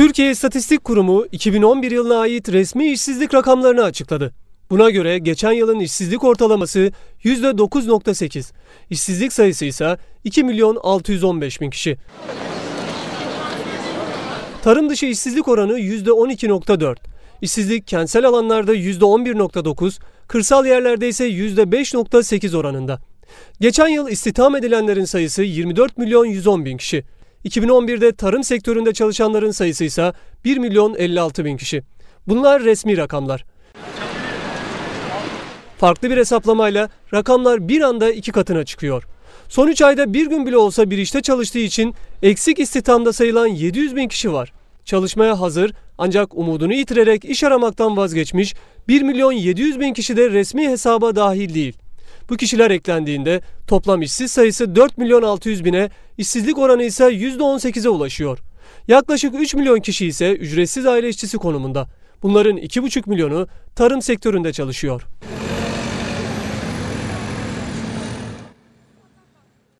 Türkiye İstatistik Kurumu 2011 yılına ait resmi işsizlik rakamlarını açıkladı. Buna göre geçen yılın işsizlik ortalaması %9.8, işsizlik sayısı ise 2 milyon 615 bin kişi. Tarım dışı işsizlik oranı %12.4. İşsizlik kentsel alanlarda %11.9, kırsal yerlerde ise %5.8 oranında. Geçen yıl istihdam edilenlerin sayısı 24 milyon 110 bin kişi. 2011'de tarım sektöründe çalışanların sayısı ise 1 milyon 56 bin kişi. Bunlar resmi rakamlar. Farklı bir hesaplamayla rakamlar bir anda iki katına çıkıyor. Son 3 ayda bir gün bile olsa bir işte çalıştığı için eksik istihdamda sayılan 700 bin kişi var. Çalışmaya hazır ancak umudunu yitirerek iş aramaktan vazgeçmiş 1 milyon 700 bin kişi de resmi hesaba dahil değil. Bu kişiler eklendiğinde toplam işsiz sayısı 4 milyon 600 bine, işsizlik oranı ise %18'e ulaşıyor. Yaklaşık 3 milyon kişi ise ücretsiz aile işçisi konumunda. Bunların 2,5 milyonu tarım sektöründe çalışıyor.